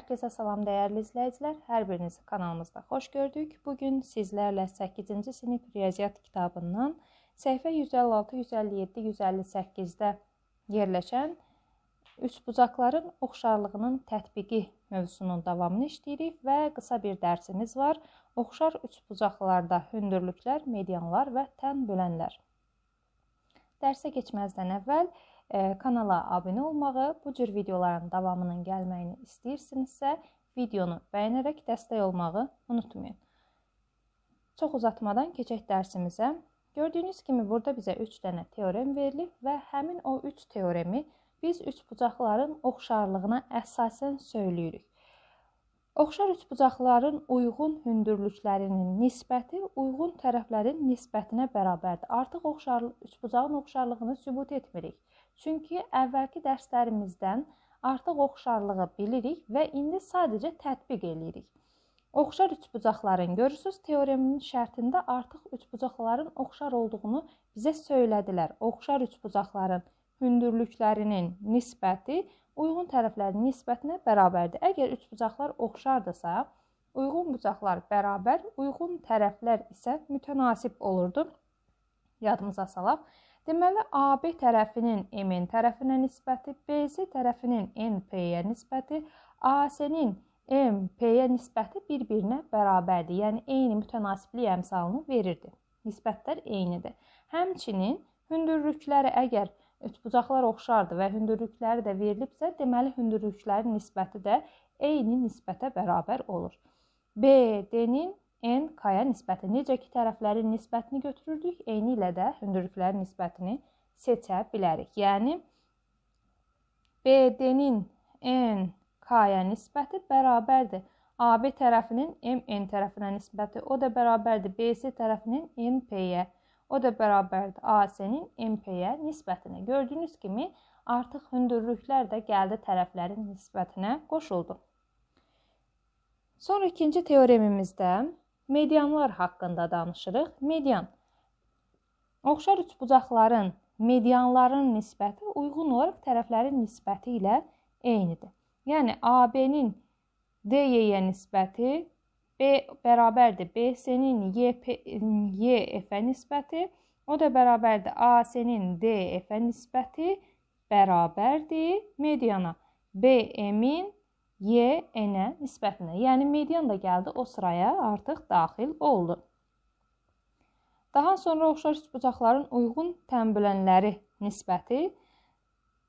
Hər kəsə salam dəyərli izləyicilər. Hər birinizi kanalımızda xoş gördük. Bu gün sizlərlə 8-ci sinif riyaziyyat kitabından səhifə 156, 157, 158-də yerləşən üçbucaqların oxşarlığının tətbiqi mövzusunun davamını işləyirik və qısa bir dərsimiz var. Oxşar üçbucaqlarda hündürlüklər, medianlar və tən bölənlər. Dərsə keçməzdən əvvəl kanala abunə olmağı, bu cür videoların davamının gəlməyini istəyirsinizsə, videonu bəyənərək dəstək olmağı unutmayın. Çox uzatmadan keçək dərsimizə. Gördüyünüz kimi burada bizə 3 dənə teorem verilib və həmin o 3 teoremi biz üçbucaqların oxşarlığına əsasən söyləyirik. Oxşar üçbucaqların uyğun hündürlüklərinin nisbəti uyğun tərəflərin nisbətinə bərabərdir. Artıq oxşar üçbucağın oxşarlığını sübut etmirik. Çünki əvvəlki dərslərimizdən artıq oxşarlığı bilirik və indi sadəcə tətbiq eləyirik. Oxşar üçbucaqların görürsüz teoreminin şərtində artıq üçbucaqların oxşar olduğunu bizə söylədilər. Oxşar üçbucaqların hündürlüklərinin nisbəti uyğun tərəflərin nisbətinə bərabərdir. Əgər üçbucaqlar oxşardırsa, uyğun bucaqlar bərabər, uyğun tərəflər isə mütənasib olurdu. Yadımıza salaq. Deməli, AB tərəfinin MN tərəfinə nisbəti, BC tərəfinin NP-yə nisbəti, AC-nin MP-yə nisbəti bir-birinə bərabərdir. Yəni eyni mütənasiblik əmsalını verirdi. Nisbətlər eynidir. Həmçinin hündürlükləri əgər üçbucaqlar oxşardır və hündürlükləri də verilibsə, deməli hündürlüklərin nisbəti də eyni nisbətə bərabər olur. BD-nin n k-ya nisbəti. Necə ki tərəflərin nisbətini götürürdük, eyni ilə də hündürlüklərin nisbətini seçə bilərik. Yəni BD-nin n k-ya nisbəti bərabərdir AB tərəfinin MN tərəfinə nisbəti, o da bərabərdir BC tərəfinin NP-yə, o da bərabərdir AC-nin MP-yə nisbətinə. Gördüyünüz kimi artıq hündürlüklər də gəldi tərəflərin nisbətinə qoşuldu. Sonra ikinci teoremimizdə medianlar haqqında danışırıq. Median oxşar üçbucaqların medianların nisbəti uyğun olaraq tərəflərin nisbəti ilə eynidir. Yəni AB-nin DY-yə nisbəti B bərabərdir BC-nin YF-ə nisbəti, o da bərabərdir AC-nin DF-ə nisbəti bərabərdir mediana. BM-in Y n-ə nisbətində. Yəni median da gəldi o sıraya, artıq daxil oldu. Daha sonra oxşar üçbucaqların uyğun tənbölənləri nisbəti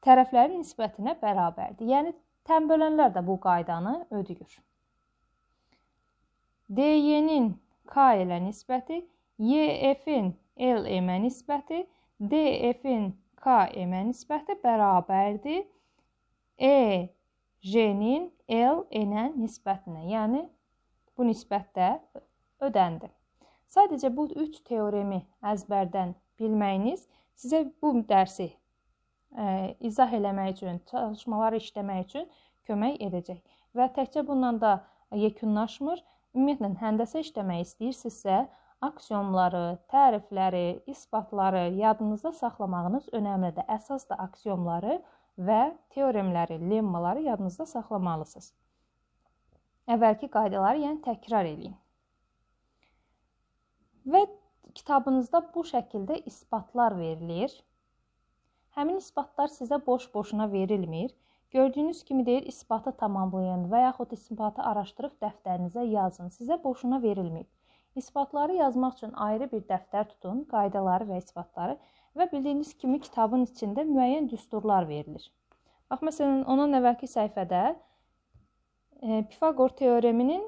tərəflərin nisbətinə bərabərdir. Yəni tənbölənlər də bu qaydanı ödəyir. DY-nin K ilə nisbəti, YF-in LM-ə nisbəti, DF-in KM-ə nisbəti bərabərdir. E J-nin L-nə nisbətinə, yəni bu nisbətdə ödəndi. Sadəcə bu 3 teoremi əzbərdən bilməyiniz sizə bu dərsi ə, e, izah eləmək üçün, çalışmaları işləmək üçün kömək edəcək. Və təkcə bununla da yekunlaşmır. Ümumiyyətlə həndəsə işləmək istəyirsinizsə, aksiyomları, tərifləri, isbatları yadınızda saxlamağınız önəmlidir. Əsas da aksiyomları və teoremləri, lemmaları yadınızda saxlamalısınız. Əvvəlki qaydaları, yəni təkrar eləyin. Və kitabınızda bu şəkildə isbatlar verilir. Həmin isbatlar sizə boş-boşuna verilmir. Gördüyünüz kimi deyir, isbatı tamamlayın və yaxud isbatı araşdırıb dəftərinizə yazın. Sizə boşuna verilmir. İsbatları yazmaq üçün ayrı bir dəftər tutun, qaydaları və isbatları Və bildiyiniz kimi kitabın içində müəyyən düsturlar verilir. Bax məsələn, onun əvvəlki səhifədə e, Pifaqor teoreminin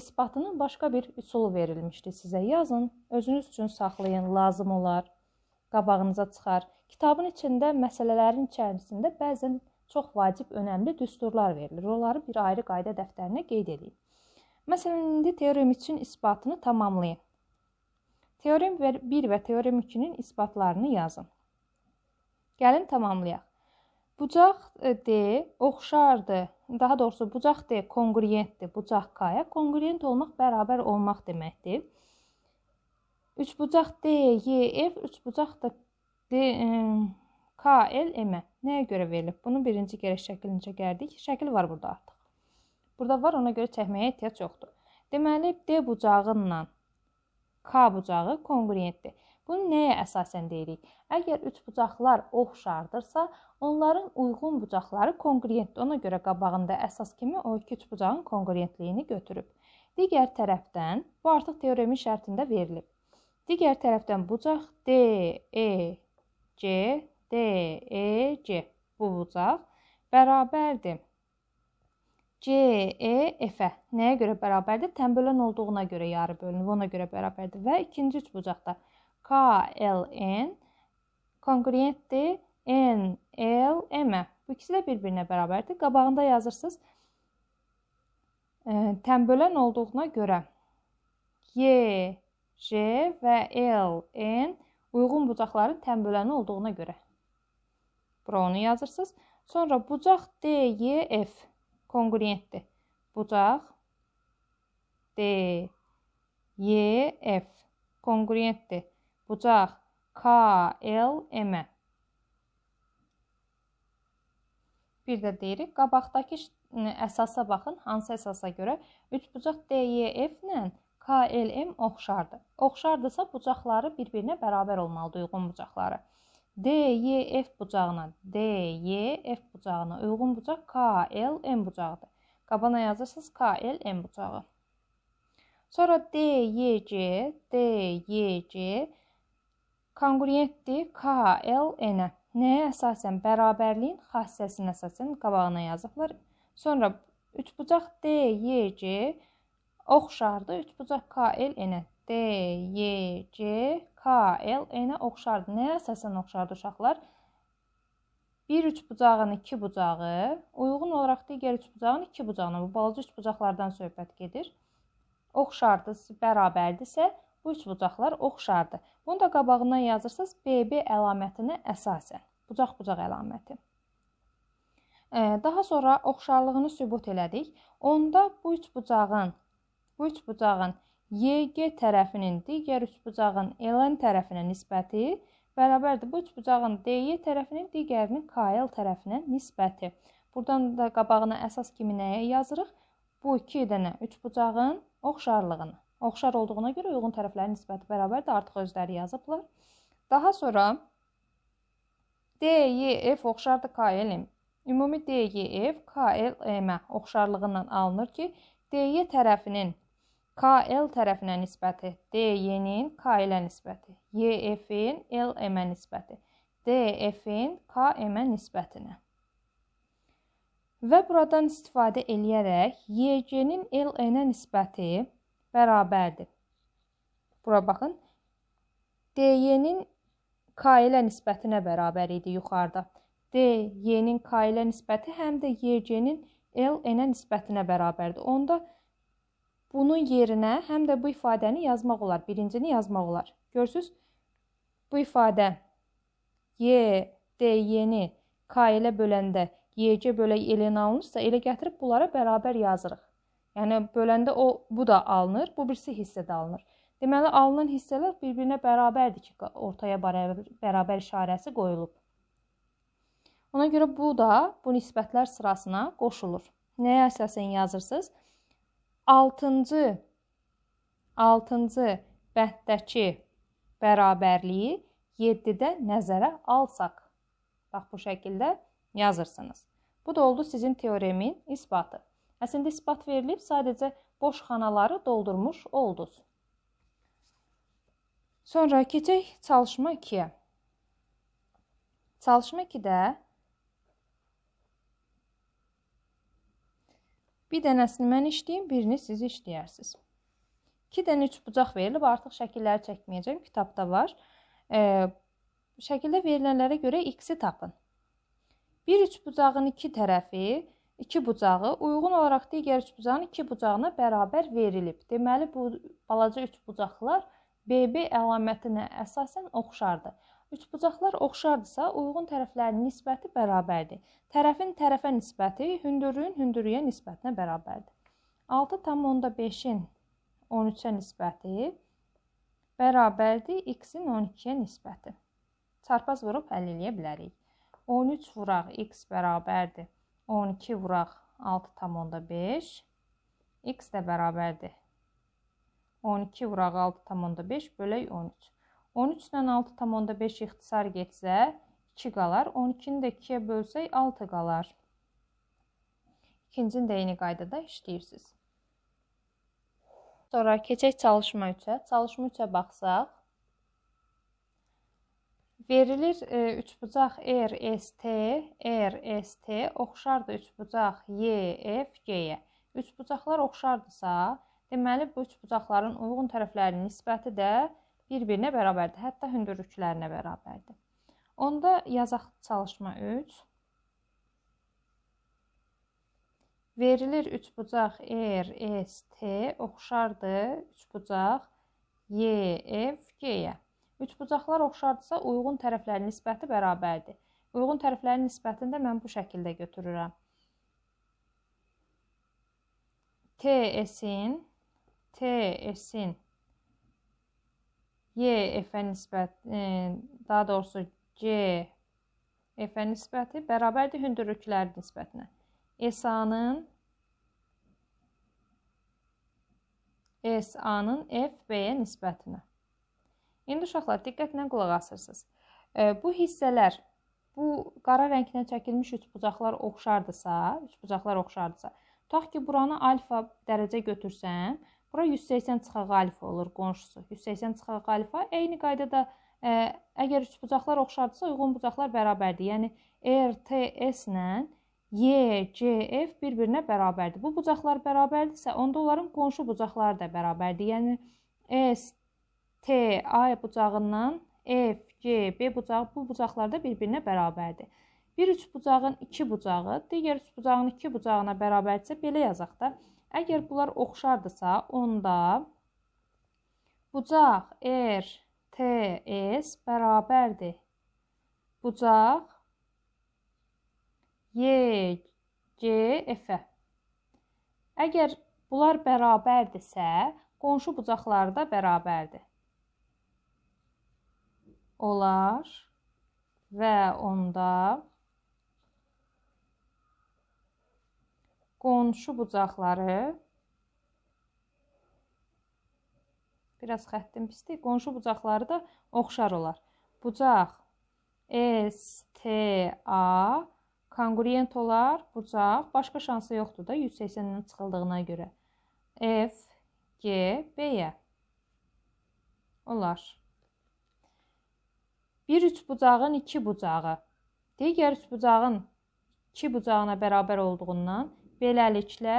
isbatının başqa bir üsulu verilmişdi sizə. Yazın, özünüz üçün saxlayın, lazım olar. Qabağınıza çıxar. Kitabın içində məsələlərin içərisində bəzən çox vacib, önəmli düsturlar verilir. Onları bir ayrı qayda dəftərinə qeyd edin. Məsələn, indi teorem üçün isbatını tamamlayın. Teorem 1 və teorem 2-nin isbatlarını yazın. Gəlin tamamlayaq. Bucaq e, D oxşardır. Daha doğrusu bucaq D konqruentdir. Bucaq K-ya konqruent olmaq bərabər olmaq deməkdir. Üçbucaq D, Y, F, üçbucaq da D, e, K, L, M. Nəyə görə verilib? Bunu birinci kərə şəklincə gəldik. Şəkil var burada artıq. Burada var, ona görə çəkməyə ehtiyac yoxdur. Deməli, D bucağınla K bucağı konqruentdir. Bunu nəyə əsasən deyirik? Əgər üç bucaqlar oxşardırsa, onların uyğun bucaqları konqruentdir. Ona görə qabağında əsas kimi o iki üç bucağın konqruentliyini götürüb. Digər tərəfdən, bu artıq teoremin şərtində verilib. Digər tərəfdən bucaq D, E, C, D, E, C bu bucaq bərabərdir C, E, F-ə nəyə görə bərabərdir? Tənbələn olduğuna görə yarı bölünür, ona görə bərabərdir. Və ikinci üçbucaqda K, L, N konqruentdir N, L, M-ə. Bu ikisi də bir-birinə bərabərdir. Qabağında yazırsınız. E, tənbələn olduğuna görə Y, J və L, N uyğun bucaqların tənbələni olduğuna görə. Bura onu yazırsınız. Sonra bucaq D, Y, F kongruentdir. Bucaq D, Y, F kongruentdir. Bucaq K, L, M. -ə. Bir də deyirik, qabaqdakı əsasa baxın, hansı əsasa görə üçbucaq DYF ilə KLM oxşardır. Oxşardırsa, bucaqları bir-birinə bərabər olmalıdır, uyğun bucaqları. D, Y, F bucağına, D, Y, F bucağına uyğun bucaq K, L, M bucağıdır. Qabana yazırsınız K, L, M bucağı. Sonra D, Y, C, D, Y, C konquriyentdir K, L, N-ə. Nəyə əsasən? Bərabərliyin xassəsinin əsasən qabağına yazıblar. Sonra üçbucaq D, Y, C oxşardır. Üçbucaq K, L, N-ə. D, Y, C, K, L eyni oxşardır. Nəyə əsasən oxşardır uşaqlar? Bir üç bucağın iki bucağı, uyğun olaraq digər üç bucağın iki bucağına, bu balaca üç bucaqlardan söhbət gedir. Oxşardırsa, bərabərdirsə, bu üç bucaqlar oxşardır. Bunu da qabağından yazırsınız BB əlamətinə əsasən. Bucaq-bucaq əlaməti. Daha sonra oxşarlığını sübut elədik. Onda bu üç bucağın bu üç bucağın YG tərəfinin digər üçbucağın LN tərəfinə nisbəti bərabərdir. Bu üçbucağın DY tərəfinin digərinin KL tərəfinə nisbəti. Burdan da qabağına əsas kimi nəyə yazırıq? Bu iki dənə üçbucağın oxşarlığını. Oxşar olduğuna görə uyğun tərəflərin nisbəti bərabərdir. Artıq özləri yazıblar. Daha sonra DYF oxşardır KLM. Ümumi DYF KLM-ə oxşarlığından alınır ki, DY tərəfinin KL tərəfinə nisbəti, DY-nin K ilə nisbəti, YF-in LM-ə nisbəti, DF-in KM-ə nisbətinə. Və buradan istifadə eləyərək YG-nin LN-ə nisbəti bərabərdir. Bura baxın. DY-nin K ilə nisbətinə bərabər idi yuxarıda. DY-nin K ilə nisbəti həm də YG-nin LN-ə nisbətinə bərabərdir. Onda Bunun yerinə həm də bu ifadəni yazmaq olar. Birincini yazmaq olar. Görsüz? Bu ifadə y, d, y-ni k ilə böləndə YC bölə elin alınırsa, elə gətirib bunlara bərabər yazırıq. Yəni böləndə o bu da alınır, bu birisi hissədə alınır. Deməli alınan hissələr bir-birinə bərabərdir ki, ortaya bərabər işarəsi qoyulub. Ona görə bu da bu nisbətlər sırasına qoşulur. Nəyə əsasən yazırsınız? Altıncı, altıncı bəddəki bərabərliyi 7-də nəzərə alsaq. Bax bu şəkildə yazırsınız. Bu da oldu sizin teoremin isbatı. Əslində isbat verilib, sadəcə boş xanaları doldurmuş oldunuz. Sonra keçək çalışma 2-yə. Çalışma 2-də Bir dənəsini mən işləyim, birini siz işləyərsiz. 2 dənə üç bucaq verilib, artıq şəkilləri çəkməyəcəm, kitabda var. E, şəkildə verilənlərə görə x-i tapın. Bir üç bucağın iki tərəfi, iki bucağı uyğun olaraq digər üç bucağın iki bucağına bərabər verilib. Deməli bu balaca üç bucaqlar BB əlamətinə əsasən oxşardır. Üçbucaqlar oxşardısa, uyğun tərəflərinin nisbəti bərabərdir. Tərəfin tərəfə nisbəti hündürlüyün hündürlüyə nisbətinə bərabərdir. 6.5-in 13-ə nisbəti bərabərdir x-in 12-yə nisbəti. Çarpaz vurub həll eləyə bilərik. 13 vuraq x bərabərdir 12 vuraq 6.5 x də bərabərdir 12 vuraq 6.5 bölək 13. 13-dən 6,5 ixtisar getsə 2 qalar. 12-ni də 2-yə bölsək 6 qalar. İkincini də eyni qaydada işləyirsiniz. Sonra keçək çalışma 3-ə. Çalışma 3-ə baxsaq, verilir 3 e, bucaq RST, RST oxşardır 3 bucaq YFG-yə. 3 bucaqlar oxşardırsa, deməli bu 3 bucaqların uyğun tərəflərinin nisbəti də 1-dir bir-birinə bərabərdir. Hətta hündürlüklərinə bərabərdir. Onda yazaq çalışma 3. Verilir 3 bucaq R, er, S, T oxşardır 3 bucaq Y, F, G-yə. 3 bucaqlar oxşardırsa uyğun tərəflərin nisbəti bərabərdir. Uyğun tərəflərin nisbətini də mən bu şəkildə götürürəm. T S-in T S-in Y F-ə nisbət, e, daha doğrusu C F-ə nisbəti bərabərdir hündürlüklər nisbətinə. SA-nın SA-nın FB-yə nisbətinə. İndi uşaqlar diqqətlə qulaq asırsınız. E, bu hissələr bu qara rənglə çəkilmiş üçbucaqlar oxşardısa, üçbucaqlar oxşardısa, tutaq ki, buranı alfa dərəcə götürsəm, Bura 180 çıxağı alfa olur qonşusu. 180 çıxağı alfa. Eyni qaydada ə, e, əgər üç bucaqlar oxşardısa, uyğun bucaqlar bərabərdir. Yəni RTS ilə YCF bir-birinə bərabərdir. Bu bucaqlar bərabərdirsə, onda onların qonşu bucaqları da bərabərdir. Yəni STA bucağından FGB bucağı bu bucaqlar da bir-birinə bərabərdir. Bir üç bucağın iki bucağı digər üç bucağın iki bucağına bərabərdirsə, belə yazaq da. Əgər bunlar oxşardısa, onda bucaq R T S bərabərdir. Bucaq Y C F-ə. Əgər bunlar bərabərdirsə, qonşu bucaqları da bərabərdir. Olar və onda qonşu bucaqları biraz xəttim pisdir. Qonşu bucaqları da oxşar olar. Bucaq S T A konqurent olar, bucaq, başqa şansı yoxdur da 180-dən çıxıldığına görə. F G B-yə olar. Bir üç bucağın iki bucağı digər üç bucağın iki bucağına bərabər olduğundan Beləliklə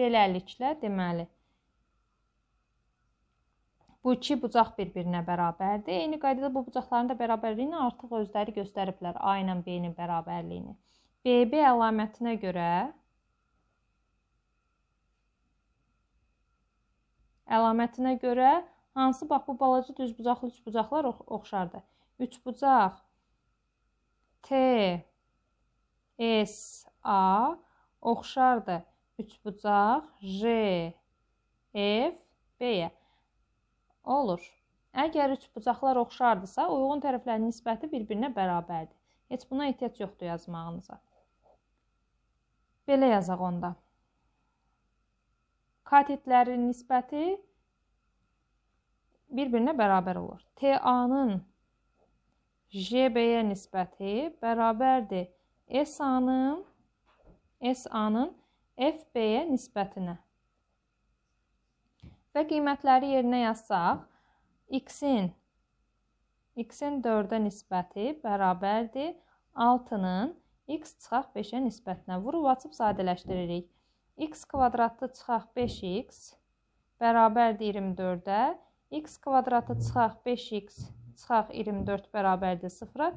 beləliklə deməli Bu iki bucaq bir-birinə bərabərdir. Eyni qaydada bu bucaqların da bərabərliyini artıq özləri göstəriblər. A ilə B-nin bərabərliyini. BB əlamətinə görə əlamətinə görə hansı bax bu balaca düzbucaqlı üçbucaqlar ox oxşardır. Üçbucaq T S A oxşardır. Üçbucaq J, F, B-yə. Olur. Əgər üçbucaqlar oxşardırsa, uyğun tərəflərin nisbəti bir-birinə bərabərdir. Heç buna ehtiyac yoxdur yazmağınıza. Belə yazaq onda. Katetlərin nisbəti bir-birinə bərabər olur. TA-nın JB-yə nisbəti bərabərdir SA-nın SA-nın FB-yə nisbətinə. Və qiymətləri yerinə yazsaq, x-in x-in 4-ə nisbəti bərabərdir 6-nın x çıxaq 5-ə nisbətinə. Vurub açıb sadələşdiririk. x kvadratı çıxaq 5x bərabərdir 24-ə, x kvadratı çıxaq 5x çıxaq 24 bərabərdir 0-a.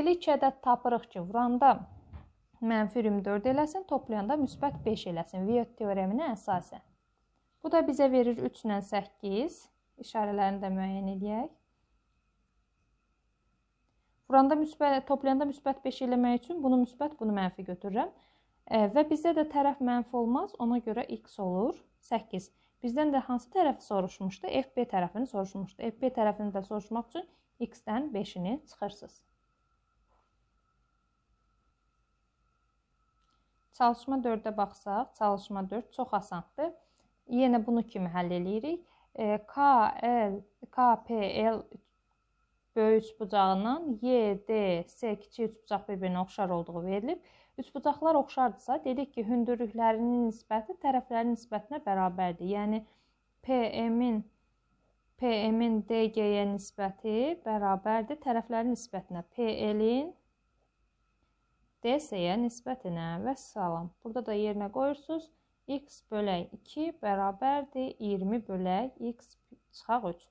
Elə iki ədəd tapırıq ki, vuranda mənfi 24 eləsin, toplayanda müsbət 5 eləsin. Viot teoreminə əsasən. Bu da bizə verir 3 ilə 8. İşarələrini də müəyyən edək. Vuranda müsbət, toplayanda müsbət 5 eləmək üçün bunu müsbət, bunu mənfi götürürəm. E, və bizdə də tərəf mənfi olmaz, ona görə x olur 8. Bizdən də hansı tərəfi soruşmuşdu? FB tərəfini soruşmuşdu. FB tərəfini də soruşmaq üçün x-dən 5-ini çıxırsınız. Çalışma 4-ə baxsaq, çalışma 4 çox asandır. Yenə bunu kimi həll eləyirik. E, K, L, K, P, L böyük bucağının Y, D, S kiçik üç bucaq bir-birinə oxşar olduğu verilib. Üç bucaqlar oxşardırsa, dedik ki, hündürlüklərinin nisbəti tərəflərinin nisbətinə bərabərdir. Yəni PM-in PM-in DG-yə nisbəti bərabərdir tərəflərin nisbətinə. PL-in DS-yə e nisbətinə və salam. Burada da yerinə qoyursunuz. X bölək 2 bərabərdir 20 bölək X çıxaq 3.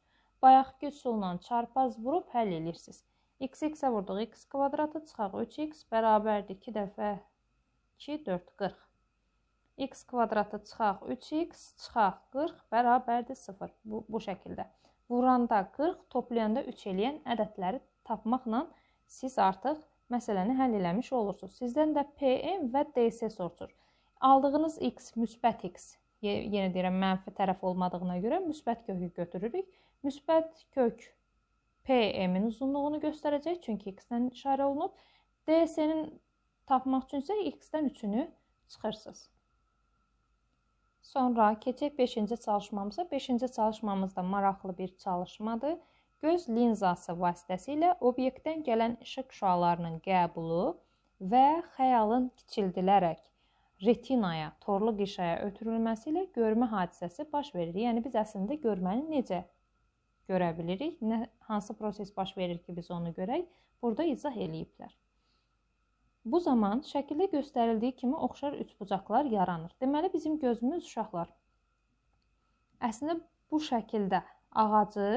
Bayaqki üsulla çarpaz vurub həll edirsiniz. X X-ə vurduq X kvadratı çıxaq 3X bərabərdir 2 dəfə 2, 4, 40. X kvadratı çıxaq 3X çıxaq 40 bərabərdir 0 bu, bu şəkildə. Vuranda 40, toplayanda 3 eləyən ədədləri tapmaqla siz artıq məsələni həll eləmiş olursunuz. Sizdən də PM və DC soruşur. Aldığınız x müsbət x, yenə deyirəm, mənfi tərəf olmadığına görə müsbət kökü götürürük. Müsbət kök PM-in uzunluğunu göstərəcək, çünki x-dən işarə olunub. DC-nin tapmaq üçün isə x-dən 3-ünü çıxırsınız. Sonra keçək 5-ci çalışmamıza. 5-ci çalışmamız da maraqlı bir çalışmadır. Göz linzası vasitəsilə obyektdən gələn işıq şüalarının qəbulu və xəyalın kiçildilərək retinaya, torluq işaya ötürülməsi ilə görmə hadisəsi baş verir. Yəni biz əslində görməni necə görə bilirik? Nə hansı proses baş verir ki, biz onu görək? Burada izah eləyiblər. Bu zaman şəkildə göstərildiyi kimi oxşar üçbucaqlar yaranır. Deməli bizim gözümüz uşaqlar. Əslində bu şəkildə ağacı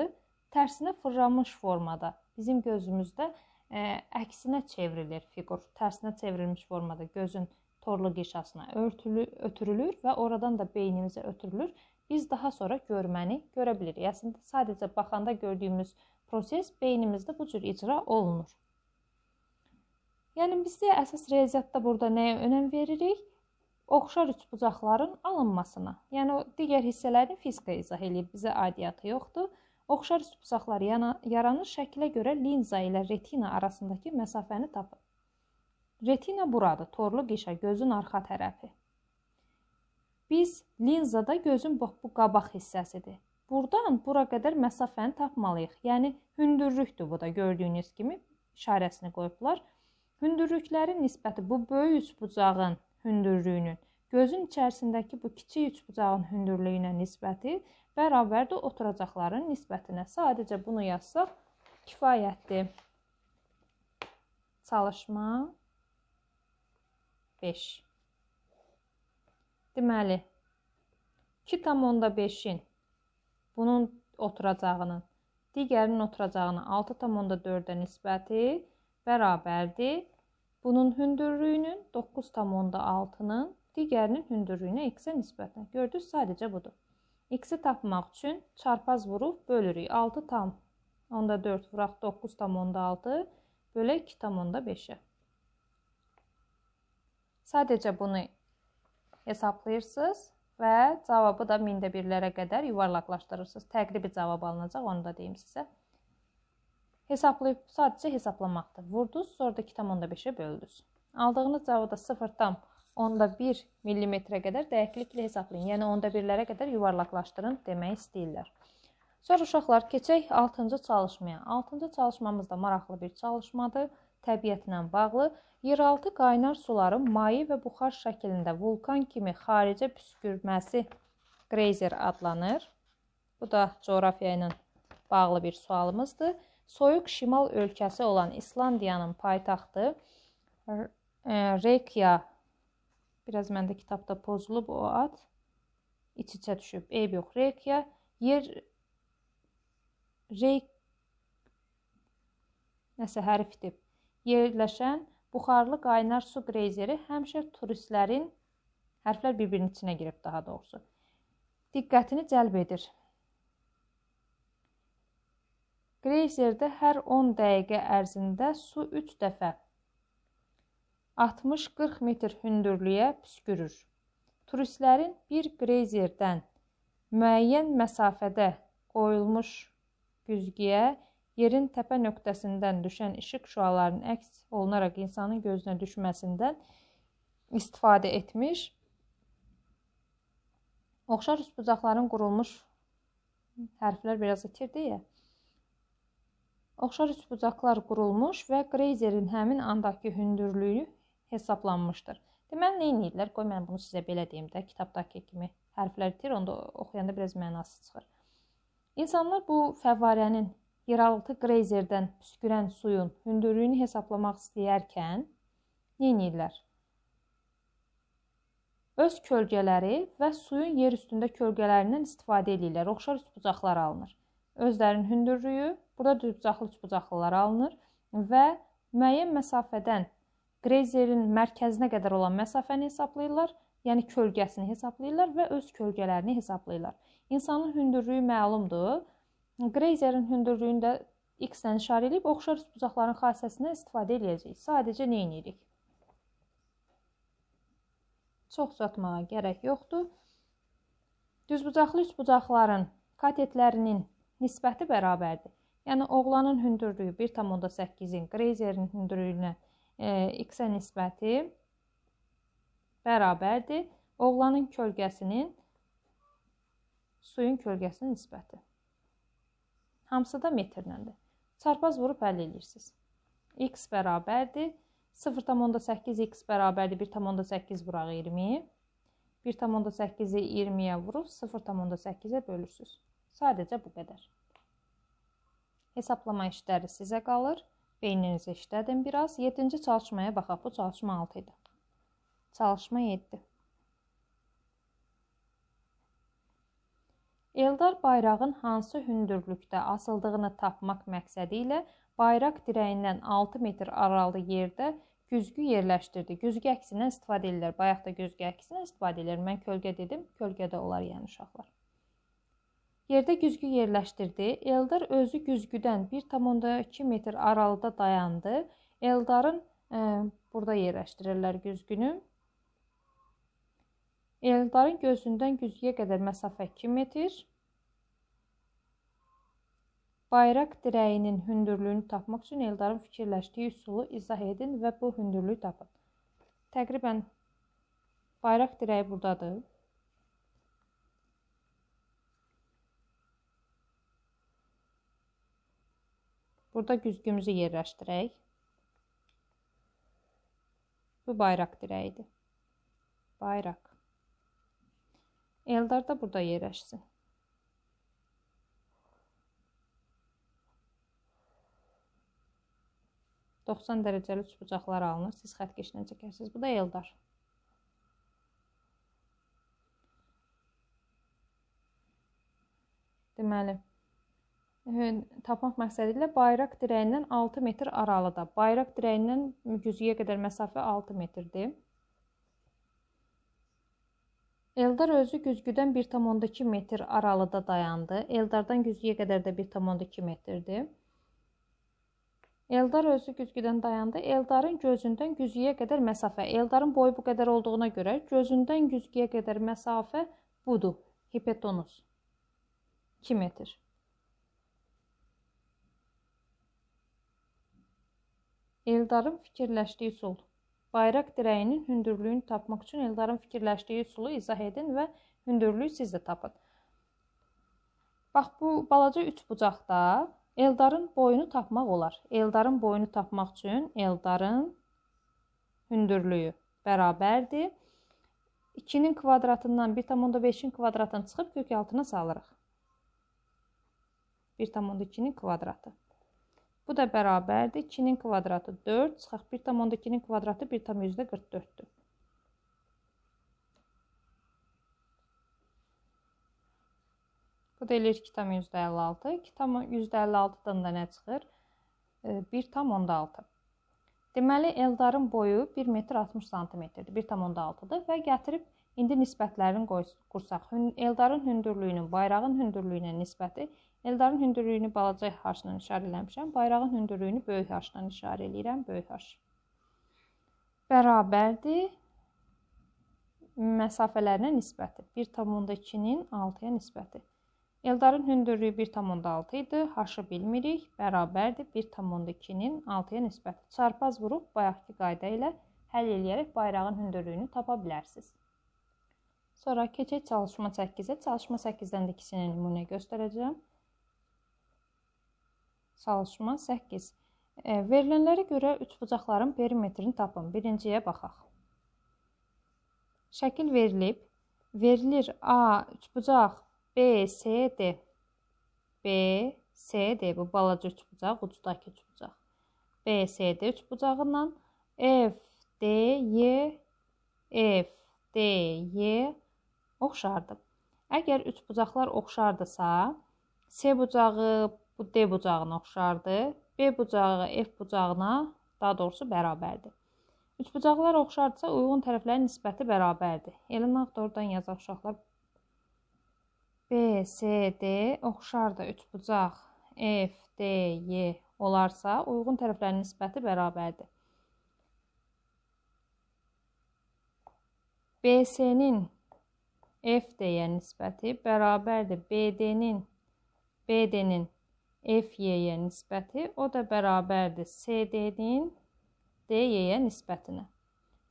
tərsinə fırlanmış formada bizim gözümüzdə ə, e, əksinə çevrilir fiqur. Tərsinə çevrilmiş formada gözün torlu qişasına örtülü, ötürülür və oradan da beynimizə ötürülür. Biz daha sonra görməni görə bilirik. Əslində sadəcə baxanda gördüyümüz proses beynimizdə bu cür icra olunur. Yəni bizdə əsas riyaziyyatda burada nəyə önəm veririk? Oxşar üçbucaqların alınmasına. Yəni digər hissələrin fizika izah eləyib, bizə aidiyyatı yoxdur. Oxşar subsaqlar yaranır şəklə görə linza ilə retina arasındakı məsafəni tapın. Retina buradır, torlu qişa gözün arxa tərəfi. Biz linzada gözün bax bu qabaq hissəsidir. Burdan bura qədər məsafəni tapmalıyıq. Yəni hündürlükdür bu da gördüyünüz kimi işarəsini qoyublar. Hündürlüklərin nisbəti bu böyük üst bucağın hündürlüyünün Gözün içərisindəki bu kiçik üçbucağın hündürlüyünə nisbəti bərabərdir oturacaqların nisbətinə. Sadəcə bunu yazsaq kifayətdir. Çalışma 5. Deməli 2.5-in bunun oturacağının digərinin oturacağına 6.4-ə nisbəti bərabərdir. Bunun hündürlüyünün 9.6-nın digərinin hündürlüyünə x-ə nisbətən. Gördünüz, sadəcə budur. x-i tapmaq üçün çarpaz vurub bölürük. 6 tam onda 4 vuraq 9 tam onda 6 bölək 2 tam onda 5-ə. Sadəcə bunu hesablayırsınız və cavabı da mində birlərə qədər yuvarlaqlaşdırırsınız. Təqribi cavab alınacaq, onu da deyim sizə. Hesablayıb sadəcə hesablamaqdır. Vurdunuz, sonra da 2 tam onda 5-ə böldünüz. Aldığınız cavabı da 0 tam 0 onda 1 millimetrə qədər dəqiqliklə hesablayın. Yəni onda birlərə qədər yuvarlaqlaşdırın demək istəyirlər. Sonra uşaqlar keçək 6-cı çalışmaya. 6-cı çalışmamız da maraqlı bir çalışmadır. Təbiətlə bağlı yeraltı qaynar suların mayi və buxar şəklində vulkan kimi xaricə püskürməsi geyzer adlanır. Bu da coğrafiya ilə bağlı bir sualımızdır. Soyuq şimal ölkəsi olan İslandiyanın paytaxtı e, Reykjavik Biraz məndə kitabda pozulub o ad. İç-içə düşüb. Eyb yox. Reykya yer reyk nəsə hərfdir. Yerləşən buxarlı qaynar su qreyzeri həmişə turistlərin hərflər bir-birinin içinə girib daha doğrusu. Diqqətini cəlb edir. Qreyzerdə hər 10 dəqiqə ərzində su 3 dəfə 60-40 metr hündürlüyə püskürür. Turistlərin bir qreyzerdən müəyyən məsafədə qoyulmuş güzgüyə yerin təpə nöqtəsindən düşən işıq şüalarının əks olunaraq insanın gözünə düşməsindən istifadə etmiş. Oxşar üst bucaqların qurulmuş hərflər biraz itirdi ya. Oxşar üst bucaqlar qurulmuş və qreyzerin həmin andakı hündürlüyü hesablanmışdır. Deməli, nə edirlər? Qoy mən bunu sizə belə deyim də, kitabdakı kimi hərflər itir, onda oxuyanda biraz mənası çıxır. İnsanlar bu fəvvarənin yeraltı qreyzerdən püskürən suyun hündürlüyünü hesablamaq istəyərkən nə edirlər? Öz kölgələri və suyun yer üstündə kölgələrindən istifadə edirlər. Oxşar üçbucaqlar alınır. Özlərinin hündürlüyü, burada düzbucaqlı üçbucaqlılar alınır və müəyyən məsafədən Qrezerin mərkəzinə qədər olan məsafəni hesablayırlar, yəni kölgəsini hesablayırlar və öz kölgələrini hesablayırlar. İnsanın hündürlüyü məlumdur. Qrezerin hündürlüyündə x-dən işarə edib oxşar bucaqların xassəsindən istifadə edəcəyik. Sadəcə nə edirik? Çox uzatmağa gərək yoxdur. Düzbucaqlı üçbucaqların katetlərinin nisbəti bərabərdir. Yəni oğlanın hündürlüyü 1.8-in, qreyzerin hündürlüyünə x-ə nisbəti bərabərdir oğlanın kölgəsinin suyun kölgəsinin nisbəti. Hamısı da metrləndir. Çarpaz vurub həll edirsiniz. x bərabərdir 0.8x bərabərdir 1.8 vuraq 20. 1.8-i 20-yə vurub 0.8-ə bölürsüz. Sadəcə bu qədər. Hesablama işləri sizə qalır. Beyninizi işlədin biraz. 7-ci çalışmaya baxaq. Bu çalışma 6 idi. Çalışma 7. Eldar bayrağın hansı hündürlükdə asıldığını tapmaq məqsədi ilə bayraq dirəyindən 6 metr aralı yerdə güzgü yerləşdirdi. Güzgü əksindən istifadə edirlər. Bayaq da güzgü əksindən istifadə edirlər. Mən kölgə dedim. Kölgədə olar yəni uşaqlar. Yerdə güzgü yerləşdirdi. Eldar özü güzgüdən 1.2 metr aralıda dayandı. Eldarın ə, e, burada yerləşdirirlər güzgünü. Eldarın gözündən güzgüyə qədər məsafə 2 metr. Bayraq dirəyinin hündürlüyünü tapmaq üçün Eldarın fikirləşdiyi üsulu izah edin və bu hündürlüyü tapın. Təqribən bayraq dirəyi burdadır. Burada güzgümüzü yerləşdirək. Bu bayraq dirəyidir. Bayraq. Eldar da burada yerləşsin. Doxsan dərəcəli üçbucaqlar alınır. Siz xətt keçinə çəkərsiniz. Bu da Eldar. Deməli, tapmaq məqsədi ilə bayraq dirəyindən 6 metr aralıda. Bayraq dirəyindən güzgüyə qədər məsafə 6 metrdir. Eldar özü güzgüdən 1.2 metr aralıda dayandı. Eldardan güzgüyə qədər də 1.2 metrdir. Eldar özü güzgüdən dayandı. Eldarın gözündən güzgüyə qədər məsafə. Eldarın boyu bu qədər olduğuna görə gözündən güzgüyə qədər məsafə budur. Hipotenuz 2 metr. Eldarın fikirləşdiyi üsul. Bayraq dirəyinin hündürlüyünü tapmaq üçün Eldarın fikirləşdiyi üsulu izah edin və hündürlüyü siz də tapın. Bax bu balaca üç bucaqda Eldarın boyunu tapmaq olar. Eldarın boyunu tapmaq üçün Eldarın hündürlüyü bərabərdir 2-nin kvadratından 1.5-in kvadratını çıxıb kök altına salırıq. 1.2-nin kvadratı. Bu da bərabərdir 2-nin kvadratı 4, çıxaq 1,2-nin kvadratı 1,144-dür. Bu da eləyir 2,156. 2,156-dan da nə çıxır? 1,6. E, Deməli, Eldarın boyu 1 metr 60 santimetrdir. 1,6-dır və gətirib indi nisbətlərini qursaq. Eldarın hündürlüyünün, bayrağın hündürlüyünə nisbəti Eldarın hündürlüyünü balaca H-la işarə eləmişəm. Bayrağın hündürlüyünü böyük H-la işarə eləyirəm, böyük H. Bərabərdir məsafələrinə nisbəti. 1.2-nin 6-ya nisbəti. Eldarın hündürlüyü 1.6 idi. H-ı bilmirik. Bərabərdir 1.2-nin 6-ya nisbəti. Çarpaz vurub bayaqki qayda ilə həll eləyərək bayrağın hündürlüyünü tapa bilərsiniz. Sonra keçək çalışma 8-ə. Çalışma 8-dən də ikisini nümunə göstərəcəm. Çalışma 8. E, verilənlərə görə üçbucaqların perimetrini tapın. Birinciyə baxaq. Şəkil verilib. Verilir A üçbucaq BCD. BCD bu balaca üçbucaq, ucdakı üçbucaq. BCD üçbucağından FDY FDY oxşardır. Əgər üçbucaqlar oxşardısa, C bucağı Bu D bucağına oxşardır. B bucağı F bucağına daha doğrusu bərabərdir. Üçbucaqlar oxşardsa uyğun tərəflərin nisbəti bərabərdir. Elə nağd oradan yazaq uşaqlar. B, C, D oxşardır. Üçbucaq F, D, Y olarsa uyğun tərəflərin nisbəti bərabərdir. BC-nin F deyə nisbəti bərabərdir BD-nin BD-nin FY-yə nisbəti, o da bərabərdir CD-nin DY-yə nisbətinə.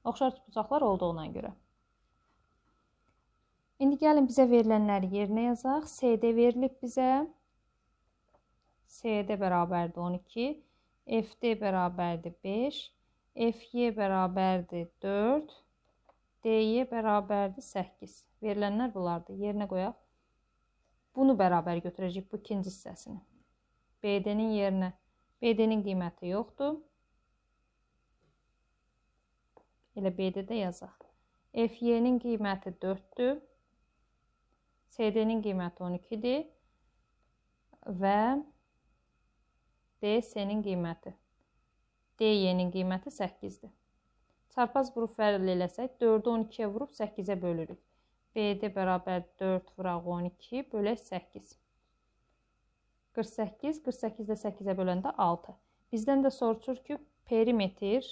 Oxşar bucaqlar olduğuna görə. İndi gəlin bizə verilənləri yerinə yazaq. CD verilib bizə. CD bərabərdir 12, FD bərabərdir 5, FY bərabərdir 4, DY bərabərdir 8. Verilənlər bunlardır. Yerinə qoyaq. Bunu bərabər götürəcək bu ikinci hissəsini. BD-nin yerinə. BD-nin qiyməti yoxdur. Elə BD də yazaq. FY-nin qiyməti 4-dür. CD-nin qiyməti 12-dir. Və DC-nin qiyməti. DY-nin qiyməti 8-dir. Çarpaz vurub fərqli eləsək, 4-ü 12-yə vurub 8-ə bölürük. BD bərabər 4 vuraq 12 bölək 8. 48, 48-də 8-ə böləndə 6. Bizdən də soruşur ki, perimetr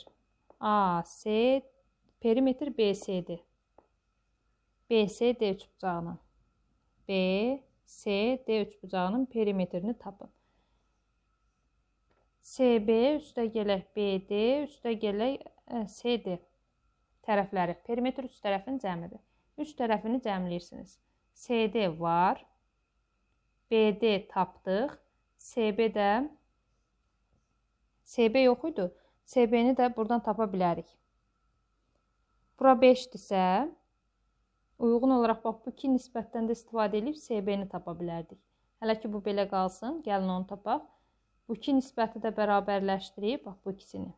AC, perimetr BC-dir. BC D üçbucağının. B, S, D üçbucağının perimetrini tapın. CB üstə gələk BD, üstə gələk CD tərəfləri. Perimetr üç tərəfin cəmidir. Üç tərəfini cəmləyirsiniz. CD var. BD tapdıq. CB də CB yox idi. CB-ni də buradan tapa bilərik. Bura 5-dirsə, uyğun olaraq bax bu iki nisbətdən də istifadə edib CB-ni tapa bilərdik. Hələ ki bu belə qalsın. Gəlin onu tapaq. Bu iki nisbəti də bərabərləşdirib, bax bu ikisini.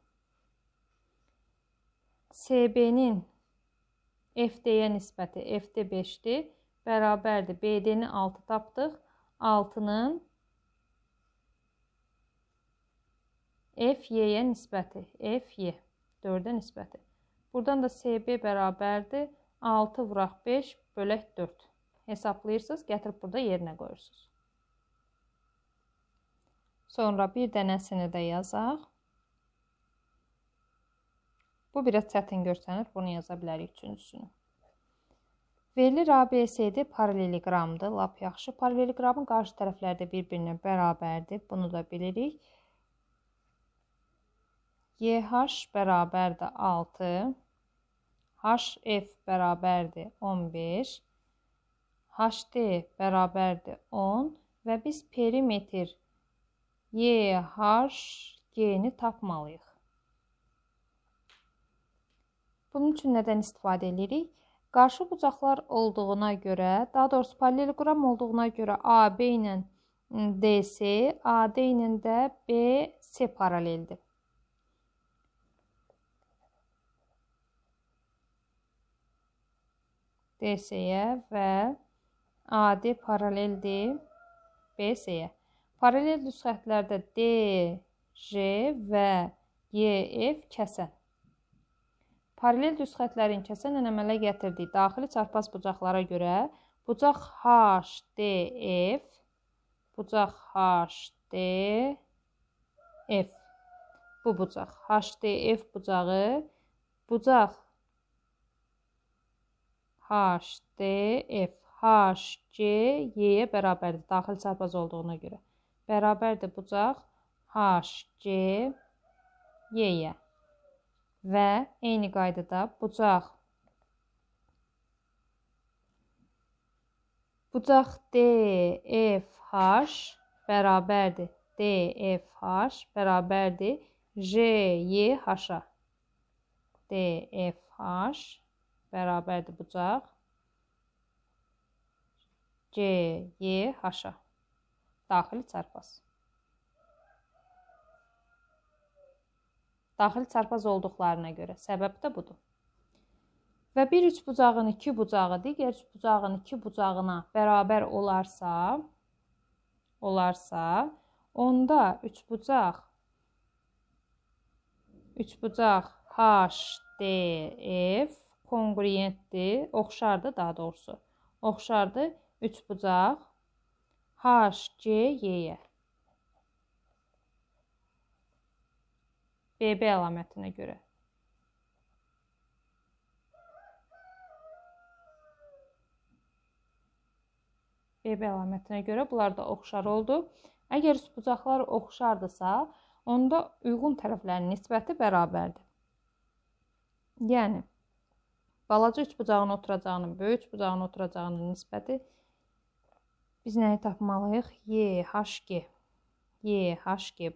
CB-nin FD-yə nisbəti FD 5-dir, bərabərdir. BD-ni 6 tapdıq. 6-nın FY-yə nisbəti, FY 4-ə nisbəti. Burdan da SB bərabərdir 6 vuraq 5 bölək 4. Hesablayırsınız, gətirib burada yerinə qoyursunuz. Sonra bir dənəsini də yazaq. Bu biraz çətin görsənir, bunu yaza bilərik üçüncüsünü. Verilir ABS-dir, paraleliqramdır, lap yaxşı. Paraleliqramın qarşı tərəfləri də bir-birinə bərabərdir, bunu da bilirik. YH bərabərdir 6, HF bərabərdir 15, HD bərabərdir 10 və biz perimetr YHG-ni tapmalıyıq. Bunun üçün nədən istifadə edirik? Qarşı bucaqlar olduğuna görə, daha doğrusu paralelogram olduğuna görə AB ilə DC, AD ilə də BC paraleldir. DC-yə və AD paraleldir BC-yə. Paralel düz xətlərdə DJ və YF kəsən. Paralel düz xətlərin kəsən əmələ gətirdiyi daxili çarpaz bucaqlara görə bucaq HDF bucaq HDF bu bucaq HDF bucağı bucaq HDF HG Y-yə bərabərdir daxili çarpaz olduğuna görə. Bərabərdir bucaq HG Y-yə və eyni qaydada bucaq. Bucaq DFH bərabərdir. DFH bərabərdir JYH-a. DFH bərabərdir bucaq CYH-a. Daxili çarpaz. daxil çarpaz olduqlarına görə. Səbəb də budur. Və bir üç bucağın iki bucağı digər üç bucağın iki bucağına bərabər olarsa, olarsa, onda üç bucaq üç bucaq HDF kongruentdir, oxşardır daha doğrusu. Oxşardır üç bucaq HGY-yə. BB e, əlamətinə görə. BB e, əlamətinə görə bunlar da oxşar oldu. Əgər bucaqlar oxşardısa, onda uyğun tərəflərin nisbəti bərabərdir. Yəni balaca üçbucağın oturacağının, böyük bucağın oturacağının nisbəti biz nəyi tapmalıyıq? YHG. YHG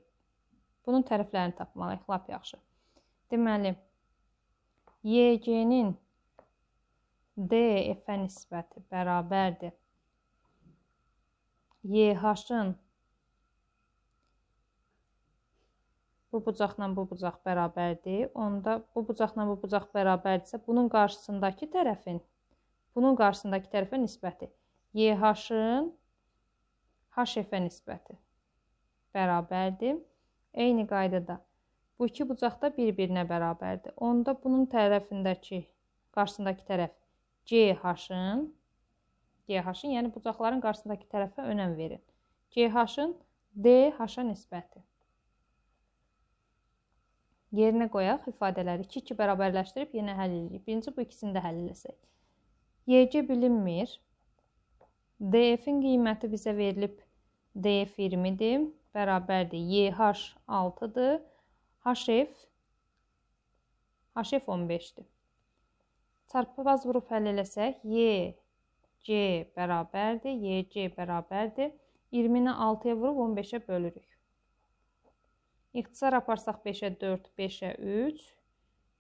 Bunun təriflərini tapmalıyıq, lap yaxşı. Deməli, YG-nin DF nisbəti bərabərdir YH-ın bu bucaqla bu bucaq bərabərdir. Onda bu bucaqla bu bucaq bərabərdirsə, bunun qarşısındakı tərəfin bunun qarşısındakı tərəfə nisbəti YH-ın HF-ə nisbəti bərabərdir Eyni qaydada bu iki bucaq da bir-birinə bərabərdir. Onda bunun tərəfindəki, qarşısındakı tərəf GH-ın GH-ın, yəni bucaqların qarşısındakı tərəfə önəm verin. GH-ın DH-a nisbəti. Yerinə qoyaq ifadələri 2-2 bərabərləşdirib yenə həll edirik. Birinci bu ikisini də həll eləsək. YG bilinmir. DF-in qiyməti bizə verilib DF 20-dir bərabərdir. YH 6-dır. HF HF 15-dir. Çarpıbaz vurub həll eləsək, YC bərabərdir. YC bərabərdir. 20-ni 6-ya vurub 15-ə bölürük. İxtisar aparsaq 5-ə 4, 5-ə 3,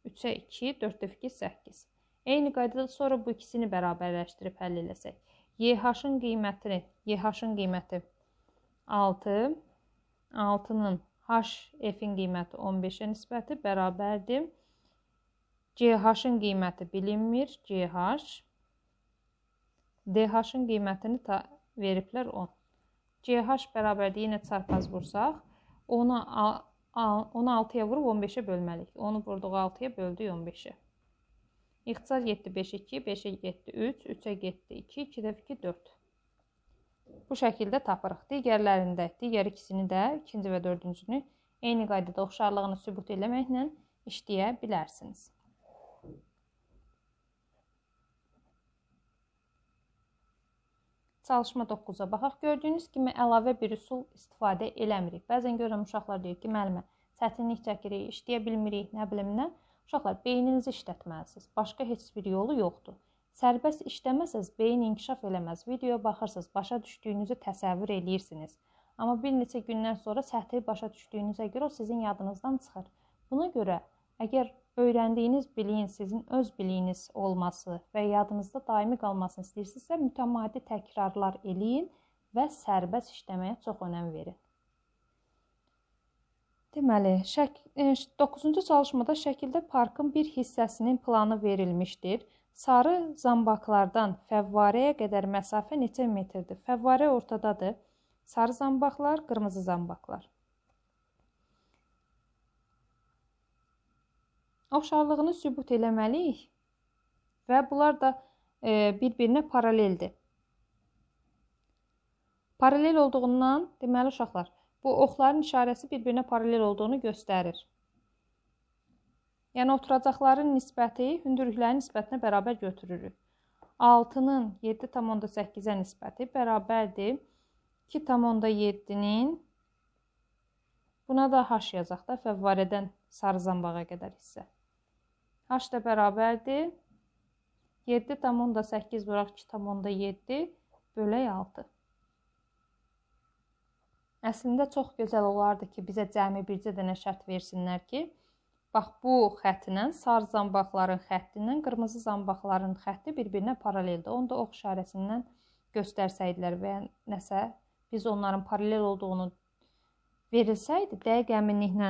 3-ə 2, 4-də 2, 8. Eyni qaydada sonra bu ikisini bərabərləşdirib həll eləsək. YH-ın qiymətini, YH-ın qiyməti 6, 6-nın HF-in qiyməti 15-ə nisbəti bərabərdir. CH-ın qiyməti bilinmir, CH. DH-ın qiymətini veriblər 10. CH bərabərdir, yenə çarpaz vursaq, 10-u 16-ya vurub 15-ə bölməliyik. 10-u vurduq 6-ya, böldük 15-ə. İxtisar 7, 5, 2, 5-ə 7, 3, 3-ə 7, 2, 2-də 2, 4. Bu şəkildə tapırıq. Digərlərində, digər ikisini də, ikinci və dördüncünü eyni qaydada oxşarlığını sübut eləməklə işləyə bilərsiniz. Çalışma 9-a baxaq. Gördüyünüz kimi əlavə bir üsul istifadə eləmirik. Bəzən görürəm uşaqlar deyir ki, müəllimə, çətinlik çəkirik, işləyə bilmirik, nə bilim nə. Uşaqlar, beyninizi işlətməlisiniz. Başqa heç bir yolu yoxdur. Sərbəst işləməsəz beyin inkişaf eləməz. Videoya baxırsınız, başa düşdüyünüzü təsəvvür eləyirsiniz. Amma bir neçə gündən sonra səhvi başa düşdüyünüzə görə o sizin yadınızdan çıxır. Buna görə əgər öyrəndiyiniz biliyin sizin öz biliyiniz olması və yadınızda daimi qalmasını istəyirsinizsə, mütəmadi təkrarlar eləyin və sərbəst işləməyə çox önəm verin. Deməli, şək 9-cu e, çalışmada şəkildə parkın bir hissəsinin planı verilmişdir. Sarı zambaqlardan fəvvarəyə qədər məsafə neçə metrdir? Fəvvarə ortadadır. Sarı zambaqlar, qırmızı zambaqlar. Oxşarlığını sübut eləməliyik və bunlar da e, bir-birinə paraleldir. Paralel olduğundan, deməli uşaqlar, bu oxların işarəsi bir-birinə paralel olduğunu göstərir. Yəni oturacaqların nisbəti hündürlüklərin nisbətinə bərabər götürürük. 6-nın 7.8-ə nisbəti bərabərdir 2.7-nin Buna da h yazaq da fəvvarədən sarı zambağa qədər hissə. h da bərabərdir 7.8 vuraq 2.7 bölək 6. Əslində çox gözəl olardı ki, bizə cəmi bircə dənə şərt versinlər ki, Bax bu xətlə sarı zambaqların xəttindən qırmızı zambaqların xətti bir-birinə paraleldir. Onu da ox işarəsindən göstərsəydilər və ya nəsə biz onların paralel olduğunu verilsəydi, dəqiq əminliklə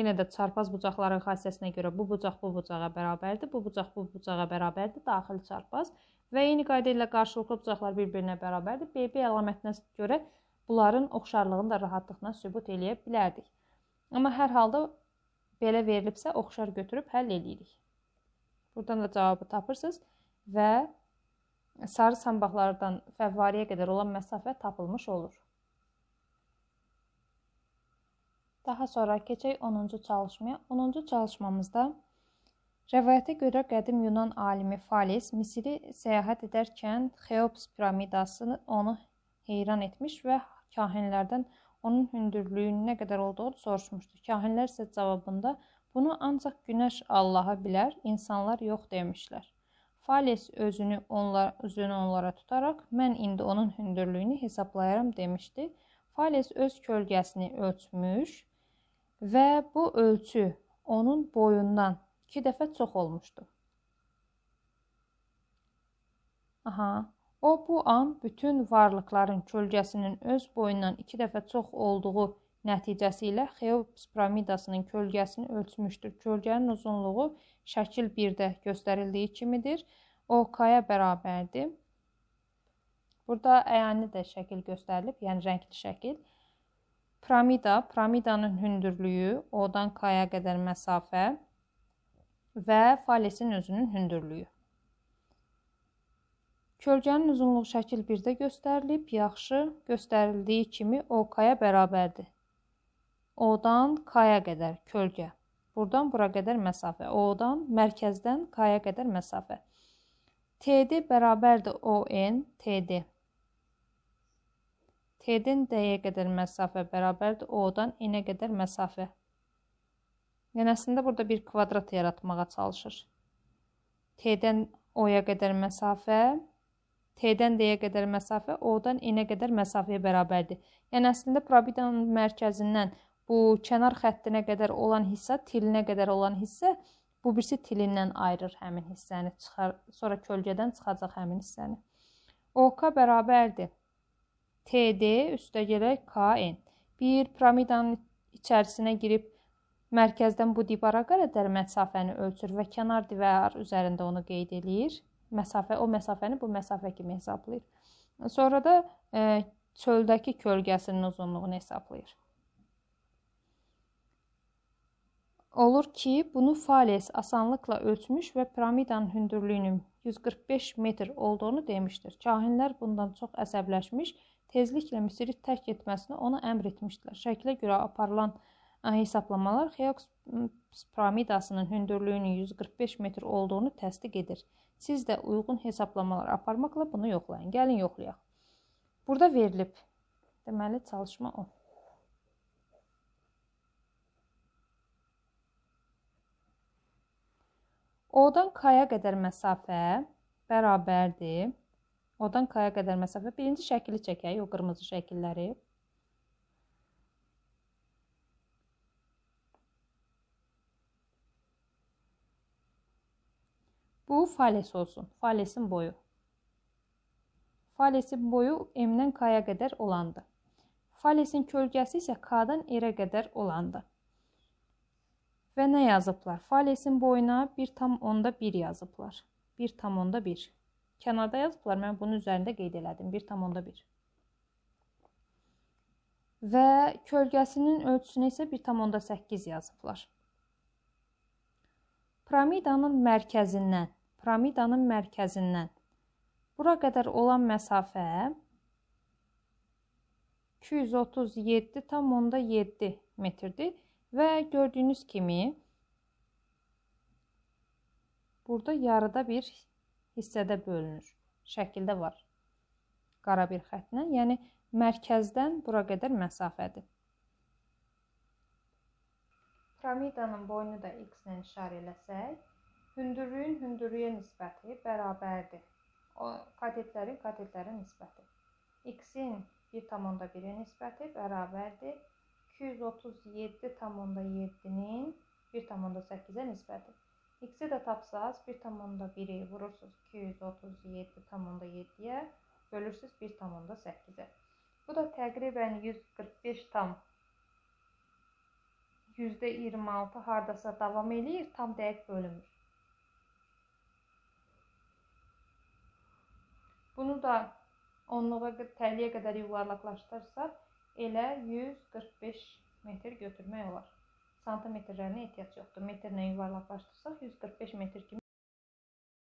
yenə də çarpaz bucaqların xassəsinə görə bu bucaq bu bucağa bərabərdir, bu bucaq bu bucağa bərabərdir, daxili çarpaz və eyni qayda ilə qarşılıqlı bucaqlar bir-birinə bərabərdir. BB əlamətinə görə bunların oxşarlığını da rahatlıqla sübut eləyə bilərdik. Amma hər halda belə verilibsə oxşar götürüb həll eləyirik. Buradan da cavabı tapırsınız və sarı sambaqlardan fəvvariyə qədər olan məsafə tapılmış olur. Daha sonra keçək 10-cu çalışmaya. 10-cu çalışmamızda rəvayətə görə qədim Yunan alimi Falis Misiri səyahət edərkən Xeops piramidası onu heyran etmiş və kahinlərdən onun hündürlüyünün nə qədər olduğunu soruşmuşdu. Kahinlər isə cavabında bunu ancaq günəş Allaha bilər, insanlar yox demişlər. Fales özünü onlar üzünü onlara tutaraq mən indi onun hündürlüyünü hesablayaram demişdi. Fales öz kölgəsini ölçmüş və bu ölçü onun boyundan 2 dəfə çox olmuşdu. Aha, O bu an bütün varlıqların kölgəsinin öz boyundan 2 dəfə çox olduğu nəticəsi ilə Xeops piramidasının kölgəsini ölçmüşdür. Kölgənin uzunluğu şəkil 1-də göstərildiyi kimidir. OK-ya bərabərdir. Burada əyani də şəkil göstərilib, yəni rəngli şəkil. Piramida, piramidanın hündürlüyü, O-dan K-ya qədər məsafə və falesin özünün hündürlüyü. Kölgənin uzunluğu şəkil 1-də göstərilib, yaxşı göstərildiyi kimi OK-ya bərabərdir. O-dan K-ya qədər kölgə. Buradan bura qədər məsafə. O-dan mərkəzdən K-ya qədər məsafə. TD bərabərdir ON TD. T-dən D-yə qədər məsafə bərabərdir O-dan N-ə qədər məsafə. Yəni əslində burada bir kvadrat yaratmağa çalışır. T-dən O-ya qədər məsafə T-dən D-yə qədər məsafə, O-dan N-ə qədər məsafəyə bərabərdir. Yəni əslində probidonun mərkəzindən bu kənar xəttinə qədər olan hissə, tilinə qədər olan hissə bu birisi tilindən ayırır həmin hissəni, çıxar, sonra kölgədən çıxacaq həmin hissəni. OK bərabərdir. TD üstə gələk KN. Bir piramidanın içərisinə girib mərkəzdən bu divara qədər məsafəni ölçür və kənar divar üzərində onu qeyd eləyir məsafə, o məsafəni bu məsafə kimi hesablayır. Sonra da e, çöldəki kölgəsinin uzunluğunu hesablayır. Olur ki, bunu Fales asanlıqla ölçmüş və piramidanın hündürlüyünün 145 metr olduğunu demişdir. Kahinlər bundan çox əsəbləşmiş, tezliklə Misiri tərk etməsini ona əmr etmişdilər. Şəklə görə aparılan e, hesablamalar Xeops piramidasının hündürlüyünün 145 metr olduğunu təsdiq edir. Siz də uyğun hesablamalar aparmaqla bunu yoxlayın. Gəlin yoxlayaq. Burada verilib. Deməli çalışma o. O-dan K-ya qədər məsafə bərabərdir. O-dan K-ya qədər məsafə. Birinci şəkili çəkək, o qırmızı şəkilləri. boyu fales olsun. Falesin boyu. Falesin boyu M-dən K-ya qədər olandır. Falesin kölgəsi isə K-dan R-ə qədər olandır. Və nə yazıblar? Falesin boyuna 1,1 yazıblar. 1,1. Kənarda yazıblar. Mən bunun üzərində qeyd elədim. 1,1. Və kölgəsinin ölçüsünə isə 1,8 yazıblar piramidanın mərkəzindən piramidanın mərkəzindən bura qədər olan məsafə 237,7 metrdir və gördüyünüz kimi burada yarıda bir hissədə bölünür. Şəkildə var. Qara bir xəttlə, yəni mərkəzdən bura qədər məsafədir. Piramidanın boyunu da x-lə işarə eləsək, Hündürlüyün hündürlüyə nisbəti bərabərdir. O katetlərin katetlərə nisbəti. X-in 1.1-ə nisbəti bərabərdir 237.7-nin 1.8-ə nisbəti. X-i də tapsaz 1.1-i vurursunuz 237.7-yə, bölürsüz 1.8-ə. Bu da təqribən 145 tam %26 hardasa davam eləyir, tam dəqiq bölünmür. Bunu da onluğa təliyə qədər yuvarlaqlaşdırsaq, elə 145 metr götürmək olar. Santimetrlərinə ehtiyac yoxdur. Metrlə yuvarlaqlaşdırsaq 145 metr kimi